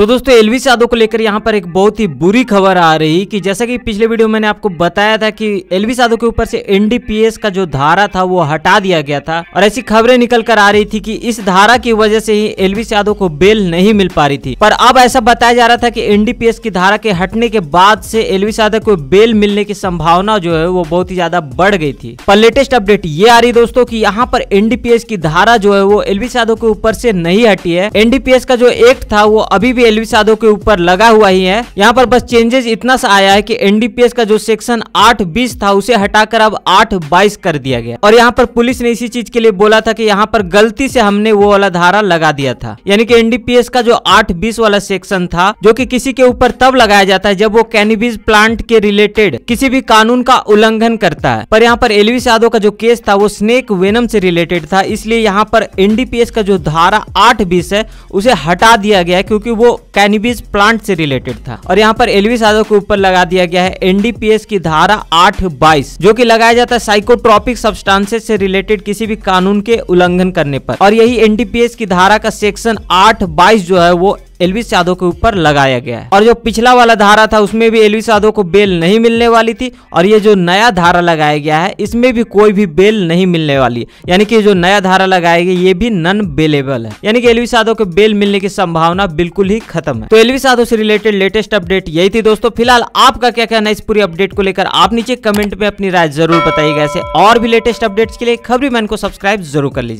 तो दोस्तों एलविस यादव को लेकर यहाँ पर एक बहुत ही बुरी खबर आ रही कि जैसा कि पिछले वीडियो में मैंने आपको बताया था कि एलविस यादव के ऊपर से एनडीपीएस का जो धारा था वो हटा दिया गया था और ऐसी खबरें निकल कर आ रही थी कि इस धारा की वजह से ही एलविस यादव को बेल नहीं मिल पा रही थी पर अब ऐसा बताया जा रहा था की एनडीपीएस की धारा के हटने के बाद से एलविस यादव को बेल मिलने की संभावना जो है वो बहुत ही ज्यादा बढ़ गई थी पर लेटेस्ट अपडेट ये आ रही दोस्तों की यहाँ पर एनडीपीएस की धारा जो है वो एलविस यादव के ऊपर से नहीं हटी है एनडीपीएस का जो एक्ट था वो अभी भी एलवी साधो के ऊपर लगा हुआ ही है यहाँ पर बस चेंजेस इतना सा आया है कि एनडीपीएस का जो सेक्शन आठ बीस था उसे हटाकर अब आठ बाईस कर दिया गया और यहाँ पर पुलिस ने इसी चीज के लिए बोला था कि यहाँ पर गलती से हमने वो वाला धारा लगा दिया था यानी कि एनडीपीएस का जो आठ बीस वाला सेक्शन था जो कि किसी के ऊपर तब लगाया जाता है जब वो कैनिबीज प्लांट के रिलेटेड किसी भी कानून का उल्लंघन करता है पर यहाँ पर एलवी साधो का जो केस था वो स्नेक वेनम से रिलेटेड था इसलिए यहाँ पर एनडीपीएस का जो धारा आठ बीस है उसे हटा दिया गया क्योंकि वो कैनिबिस प्लांट से रिलेटेड था और यहाँ पर एलविस यादव के ऊपर लगा दिया गया है एनडीपीएस की धारा आठ बाईस जो की लगाया जाता है साइकोट्रॉपिक सब्सटांसेस से रिलेटेड किसी भी कानून के उल्लंघन करने पर और यही एनडीपीएस की धारा का सेक्शन आठ बाईस जो है वो एलविस यादव के ऊपर लगाया गया है और जो पिछला वाला धारा था उसमें भी एलविस यादव को बेल नहीं मिलने वाली थी और ये जो नया धारा लगाया गया है इसमें भी कोई भी बेल नहीं मिलने वाली यानी कि जो नया धारा लगाया गया ये भी नन बेलेबल है यानी कि एलविस यादव को बेल मिलने की संभावना बिल्कुल ही खत्म है तो एलविस यादव से रिलेटेड लेटेस्ट अपडेट यही थी दोस्तों फिलहाल आपका क्या कहना है इस पूरी अपडेट को लेकर आप नीचे कमेंट में अपनी राय जरूर बताइएगा ऐसे और भी लेटेस्ट अपडेट्स के लिए खबरी मैन को सब्सक्राइब जरूर कर लीजिए